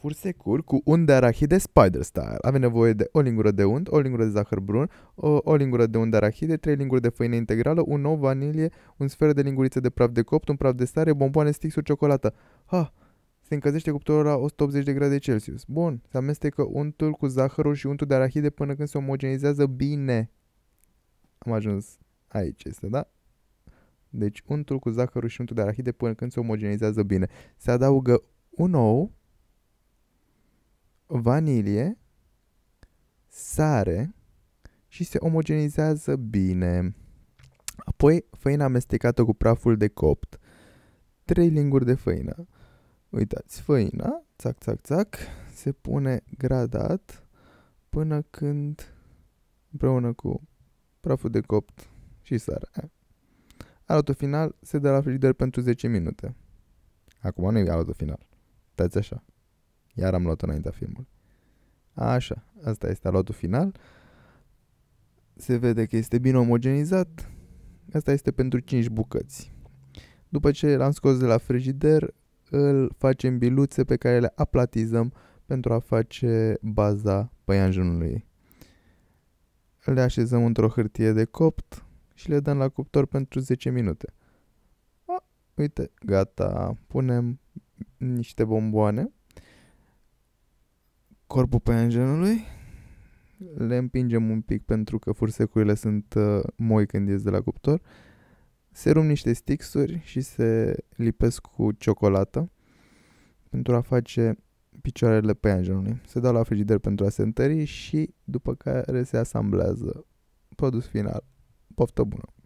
Fur secur cu unt de arahide Spider Style. Avem nevoie de o lingură de unt, o lingură de zahăr brun, o, o lingură de unt de arahide, trei linguri de făină integrală, un ou, vanilie, un sfert de linguriță de praf de copt, un praf de sare, bomboane, stixuri, ciocolată. Ha! Se încălzește cuptorul la 180 de grade Celsius. Bun, se amestecă untul cu zahărul și untul de arahide până când se omogenizează bine. Am ajuns aici, este, da? Deci untul cu zahărul și untul de arahide până când se omogenizează bine. Se adaugă un ou, vanilie, sare și se omogenizează bine. Apoi făina amestecată cu praful de copt. Trei linguri de făină. Uitați, făina, țac, țac, țac, se pune gradat până când împreună cu praful de copt și sarea. Arătul final se dă la frigider pentru 10 minute. Acum nu e arătul final. Dați așa. Iar am luat înaintea filmului. Așa, asta este aluatul final. Se vede că este bine omogenizat. Asta este pentru 5 bucăți. După ce l-am scos de la frigider, îl facem biluțe pe care le aplatizăm pentru a face baza păianjenului Le așezăm într-o hârtie de copt și le dăm la cuptor pentru 10 minute. A, uite, gata, punem niște bomboane corpul păianjenului, le împingem un pic pentru că fursecurile sunt uh, moi când ies de la cuptor, se rum niște stixuri și se lipesc cu ciocolată pentru a face picioarele păianjenului. Se dau la frigider pentru a se întări și după care se asamblează produs final. Poftă bună!